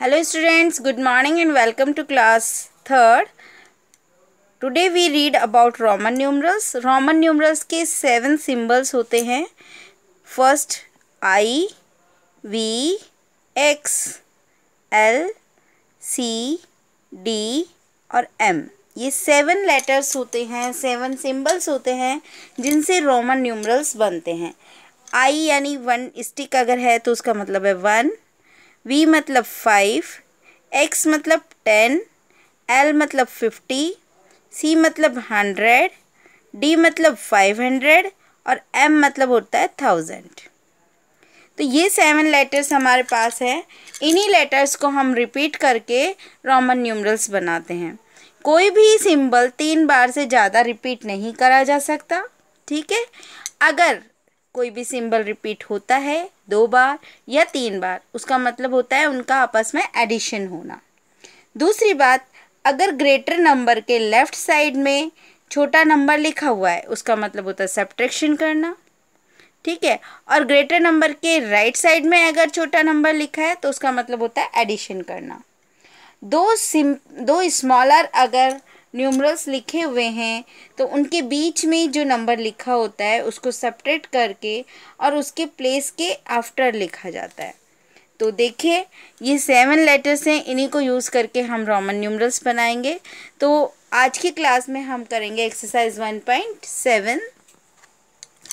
hello students good morning and welcome to class third today we read about Roman numerals Roman numerals के seven symbols होते हैं first I V X L C D और M ये seven letters होते हैं seven symbols होते हैं जिनसे रोमन न्यूमरल्स बनते हैं आई यानी वन स्टिक अगर है तो उसका मतलब है वन वी मतलब फाइव एक्स मतलब टेन एल मतलब फिफ्टी सी मतलब हंड्रेड डी मतलब फाइव हंड्रेड और एम मतलब होता है थाउजेंड तो ये सेवन लेटर्स हमारे पास है इन्हीं लेटर्स को हम रिपीट करके रोमन न्यूमरल्स बनाते हैं कोई भी सिंबल तीन बार से ज़्यादा रिपीट नहीं करा जा सकता ठीक है अगर कोई भी सिंबल रिपीट होता है दो बार या तीन बार उसका मतलब होता है उनका आपस में एडिशन होना दूसरी बात अगर ग्रेटर नंबर के लेफ्ट साइड में छोटा नंबर लिखा हुआ है उसका मतलब होता है सब्ट्रैक्शन करना ठीक है और ग्रेटर नंबर के राइट साइड में अगर छोटा नंबर लिखा है तो उसका मतलब होता है एडिशन करना दो सिम दो स्मॉलर अगर न्यूमरल्स लिखे हुए हैं तो उनके बीच में जो नंबर लिखा होता है उसको सेपरेट करके और उसके प्लेस के आफ्टर लिखा जाता है तो देखिए ये सेवन लेटर्स हैं इन्हीं को यूज़ करके हम रोमन न्यूमरल्स बनाएंगे तो आज की क्लास में हम करेंगे exercise one point seven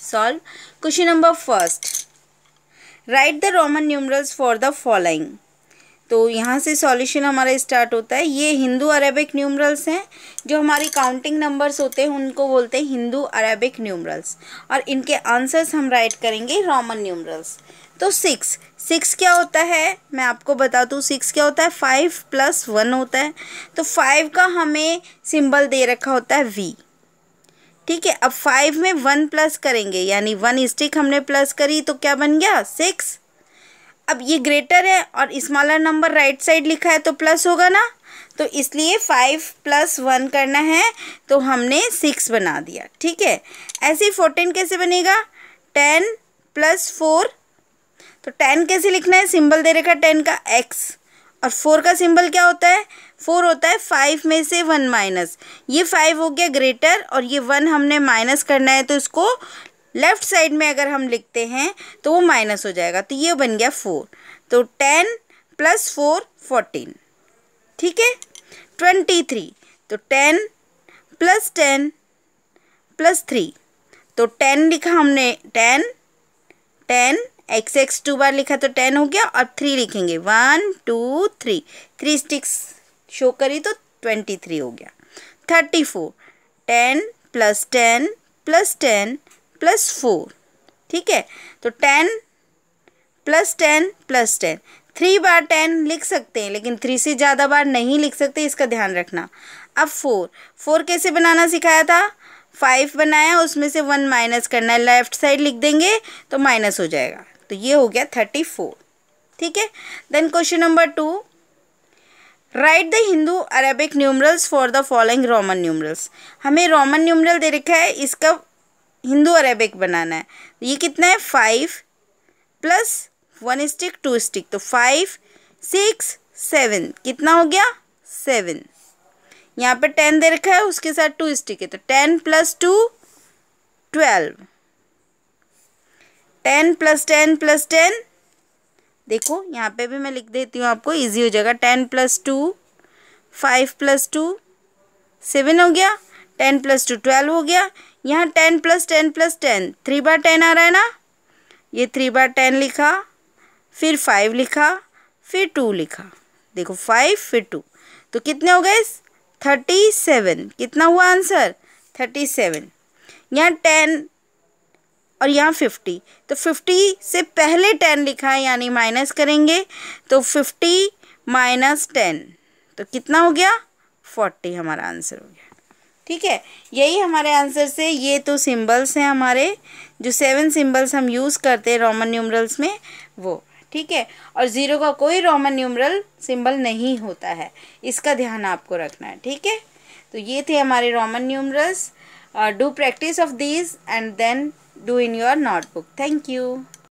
solve question number first write the Roman numerals for the following तो यहाँ से सॉल्यूशन हमारा स्टार्ट होता है ये हिंदू अरेबिक न्यूमरल्स हैं जो हमारी काउंटिंग नंबर्स होते हैं उनको बोलते हैं हिंदू अरेबिक न्यूमरल्स और इनके आंसर्स हम राइट करेंगे रोमन न्यूमरल्स तो सिक्स सिक्स क्या होता है मैं आपको बता दूँ सिक्स क्या होता है फाइव प्लस वन होता है तो फाइव का हमें सिंबल दे रखा होता है वी ठीक है अब फाइव में वन प्लस करेंगे यानी वन स्टिक हमने प्लस करी तो क्या बन गया सिक्स अब ये ग्रेटर है और स्मॉलर नंबर राइट साइड लिखा है तो प्लस होगा ना तो इसलिए फाइव प्लस वन करना है तो हमने सिक्स बना दिया ठीक है ऐसे ही फोर्टीन कैसे बनेगा टेन प्लस फोर तो टेन कैसे लिखना है सिंबल दे रखा टेन का एक्स और फोर का सिंबल क्या होता है फोर होता है फाइव में से वन माइनस ये फाइव हो गया ग्रेटर और ये वन हमने माइनस करना है तो इसको लेफ्ट साइड में अगर हम लिखते हैं तो वो माइनस हो जाएगा तो ये बन गया फोर तो टेन प्लस फोर फोर्टीन ठीक है ट्वेंटी थ्री तो ten plus ten plus three तो टेन लिखा हमने ten ten X X two बार लिखा तो टेन हो गया और थ्री लिखेंगे one two three three sticks show करी तो ट्वेंटी थ्री हो गया thirty four ten plus ten plus ten plus four ठीक है तो ten plus ten plus ten three बार टेन लिख सकते हैं लेकिन थ्री से ज़्यादा बार नहीं लिख सकते इसका ध्यान रखना अब फोर फोर कैसे बनाना सिखाया था फाइव बनाया उसमें से वन माइनस करना है लेफ्ट साइड लिख देंगे तो माइनस हो जाएगा तो ये हो गया थर्टी फोर ठीक है then question number two write the Hindu Arabic numerals for the following Roman numerals हमें रोमन न्यूमरल दे रखा है इसका हिंदू अरेबिक बनाना है तो ये कितना है five plus one stick two stick तो फाइव सिक्स सेवन कितना हो गया सेवन यहाँ पे टेन दे रखा है उसके साथ टू स्टिक है तो ten plus two twelve ten plus ten plus ten देखो यहाँ पे भी मैं लिख देती हूँ आपको इजी हो जाएगा ten plus two five plus two seven हो गया टेन प्लस टू ट्वेल्व हो गया यहाँ ten plus ten plus ten three बार टेन आ रहा है ना ये थ्री बार टेन लिखा फिर फाइव लिखा फिर टू लिखा देखो फाइव फिर टू तो कितने हो गए थर्टी सेवन कितना हुआ आंसर थर्टी सेवन यहाँ टेन और यहाँ फिफ्टी तो फिफ्टी से पहले टेन लिखा है यानी माइनस करेंगे तो फिफ्टी माइनस टेन तो कितना हो गया फोर्टी हमारा आंसर हो गया ठीक है यही हमारे आंसर से ये तो सिंबल्स हैं हमारे जो सेवन सिंबल्स हम यूज़ करते हैं रोमन न्यूमरल्स में वो ठीक है और ज़ीरो का कोई रोमन न्यूमरल सिंबल नहीं होता है इसका ध्यान आपको रखना है ठीक है तो ये थे हमारे Roman numerals do practice of these and then do in your notebook thank you